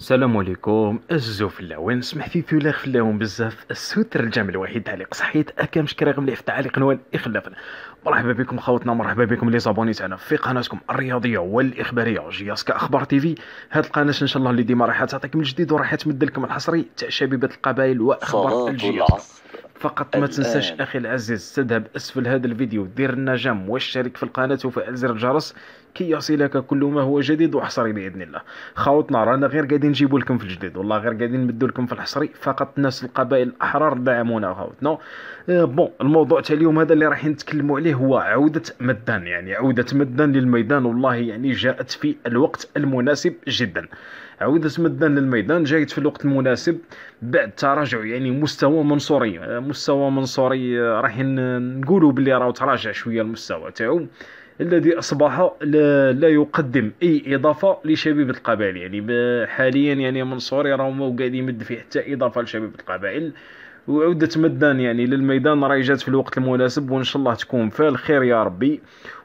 السلام عليكم الزو وين سمح في ثلاغ فلاون بزاف السوتر الجام الوحيد تعليق صحيت اكام شكرا غير غملي في تعليق نوال اخلافنا مرحبا بكم خوتنا مرحبا بكم لي زابوني تاعنا في قناتكم الرياضيه والاخباريه جياسكا اخبار تي في هاد القناه ان شاء الله اللي ديما راح تعطيكم الجديد وراح تمد لكم الحصري تاع شبيبه القبائل واخبار الجياسكا فقط ما تنساش اخي العزيز تذهب اسفل هذا الفيديو دير لنا واشترك في القناه وفعل زر الجرس كي يصلك كل ما هو جديد وحصري باذن الله خاوتنا رانا غير قاعدين نجيبوا لكم في الجديد والله غير قاعدين نمدوا لكم في الحصري فقط الناس القبائل الاحرار دعمونا خاوتنا آه، بون الموضوع تاع اليوم هذا اللي راح نتكلموا عليه هو عوده مدان يعني عوده مدان للميدان والله يعني جاءت في الوقت المناسب جدا عاود مدان للميدان جايت في الوقت المناسب بعد تراجع يعني مستوى منصوري مستوى منصوري آه، راح نقولوا بلي راه تراجع شويه المستوى تاعو الذي اصبح لا, يقدم اي اضافه لشبيبه القبائل يعني حاليا يعني منصوري راه راهو قاعد يمد فيه حتى اضافه لشبيبه القبائل وعودة مدان يعني للميدان راهي جات في الوقت المناسب وان شاء الله تكون في الخير يا ربي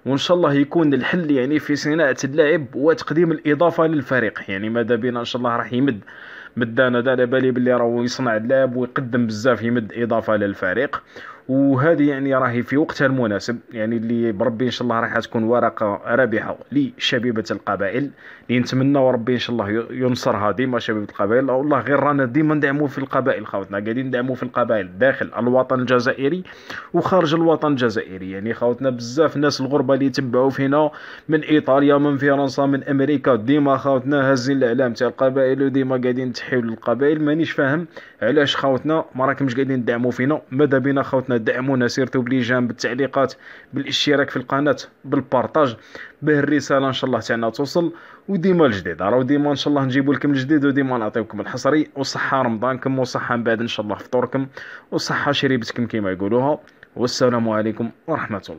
وان شاء الله يكون الحل يعني في صناعة اللعب وتقديم الاضافة للفريق يعني ماذا بينا ان شاء الله راح يمد مدان هذا على بالي بلي راهو يصنع اللعب ويقدم بزاف يمد اضافة للفريق وهذه يعني راهي في وقتها المناسب يعني اللي بربي ان شاء الله راح تكون ورقه رابحه لشبيبه القبائل اللي نتمنى وربي ان شاء الله ينصرها ديما شبيبه القبائل والله غير رانا ديما ندعموا في القبائل خوتنا قاعدين ندعموا في القبائل داخل الوطن الجزائري وخارج الوطن الجزائري يعني خوتنا بزاف ناس الغربه اللي يتبعوا فينا من ايطاليا من فرنسا من امريكا ديما خوتنا هازين الاعلام تاع القبائل وديما قاعدين تحيوا للقبائل مانيش فاهم علاش خوتنا ما راكمش قاعدين تدعموا فينا ماذا بينا خوتنا دعمونا سيرتو بلي بالتعليقات بالاشتراك في القناه بالبارطاج به الرساله ان شاء الله تاعنا توصل وديما الجديد راه ديما ان شاء الله نجيبو لكم الجديد وديما نعطيوكم الحصري وصحه رمضانكم وصحه من بعد ان شاء الله فطوركم وصحه شريبتكم كما يقولوها والسلام عليكم ورحمه الله